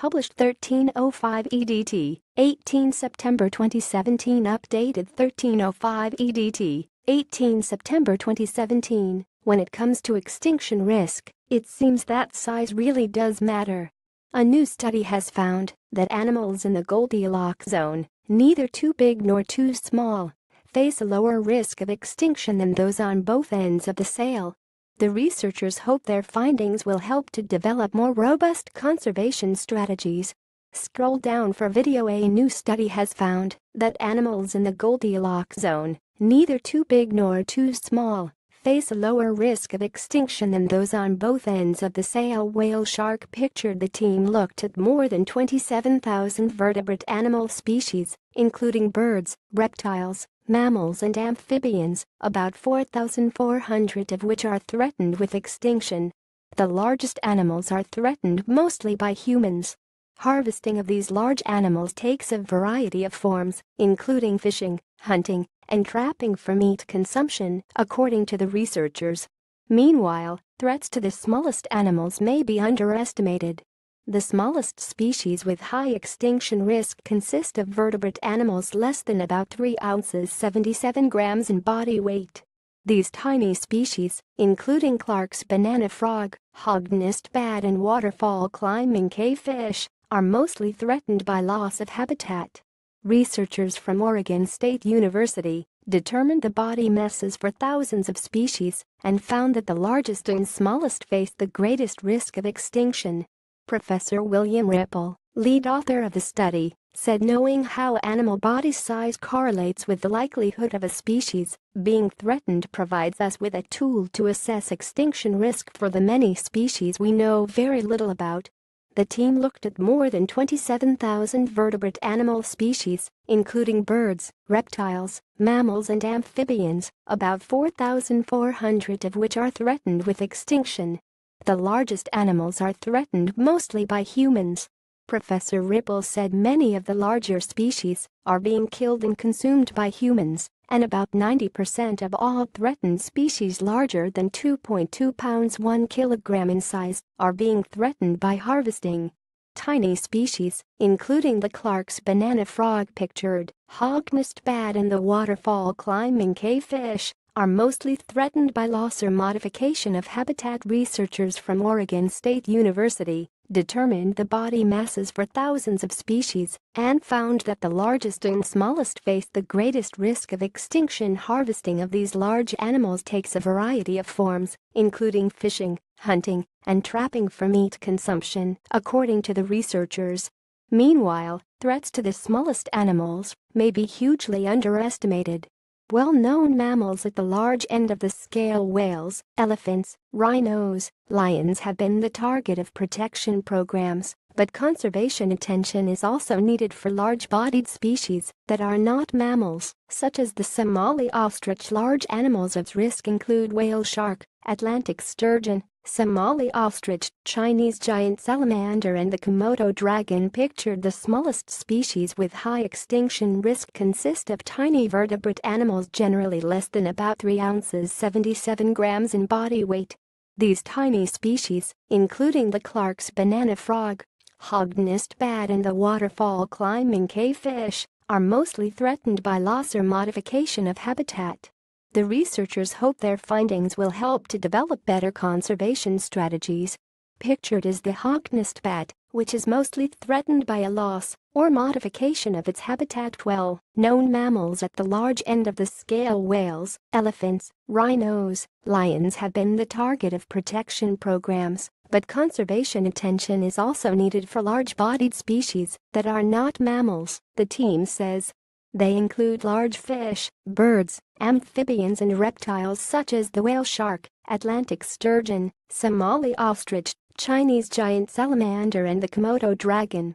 published 1305 EDT, 18 September 2017 updated 1305 EDT, 18 September 2017, when it comes to extinction risk, it seems that size really does matter. A new study has found that animals in the Goldilocks zone, neither too big nor too small, face a lower risk of extinction than those on both ends of the scale. The researchers hope their findings will help to develop more robust conservation strategies. Scroll down for video A new study has found that animals in the Goldilocks zone, neither too big nor too small, face a lower risk of extinction than those on both ends of the sail whale shark pictured. The team looked at more than 27,000 vertebrate animal species, including birds, reptiles, mammals and amphibians, about 4,400 of which are threatened with extinction. The largest animals are threatened mostly by humans. Harvesting of these large animals takes a variety of forms, including fishing, hunting, and trapping for meat consumption, according to the researchers. Meanwhile, threats to the smallest animals may be underestimated. The smallest species with high extinction risk consist of vertebrate animals less than about 3 ounces 77 grams in body weight. These tiny species, including Clark's banana frog, hognist bat and waterfall climbing cavefish, are mostly threatened by loss of habitat. Researchers from Oregon State University determined the body masses for thousands of species and found that the largest and smallest face the greatest risk of extinction. Professor William Ripple, lead author of the study, said knowing how animal body size correlates with the likelihood of a species being threatened provides us with a tool to assess extinction risk for the many species we know very little about. The team looked at more than 27,000 vertebrate animal species, including birds, reptiles, mammals and amphibians, about 4,400 of which are threatened with extinction. The largest animals are threatened mostly by humans. Professor Ripple said many of the larger species are being killed and consumed by humans, and about 90% of all threatened species larger than 2.2 pounds 1 kilogram in size are being threatened by harvesting. Tiny species, including the Clark's banana frog pictured, hog-nosed bat and the waterfall climbing cave fish are mostly threatened by loss or modification of habitat researchers from Oregon State University determined the body masses for thousands of species and found that the largest and smallest face the greatest risk of extinction harvesting of these large animals takes a variety of forms including fishing hunting and trapping for meat consumption according to the researchers meanwhile threats to the smallest animals may be hugely underestimated well-known mammals at the large end of the scale whales, elephants, rhinos, lions have been the target of protection programs, but conservation attention is also needed for large-bodied species that are not mammals, such as the Somali ostrich. Large animals at risk include whale shark, Atlantic sturgeon, Somali ostrich, Chinese giant salamander and the Komodo dragon pictured the smallest species with high extinction risk consist of tiny vertebrate animals generally less than about 3 ounces 77 grams in body weight. These tiny species, including the Clark's banana frog, hognist bat and the waterfall climbing cave fish, are mostly threatened by loss or modification of habitat. The researchers hope their findings will help to develop better conservation strategies. Pictured is the hawk nest bat, which is mostly threatened by a loss or modification of its habitat well known mammals at the large end of the scale whales, elephants, rhinos, lions have been the target of protection programs, but conservation attention is also needed for large-bodied species that are not mammals, the team says. They include large fish, birds, amphibians and reptiles such as the whale shark, Atlantic sturgeon, Somali ostrich, Chinese giant salamander and the Komodo dragon.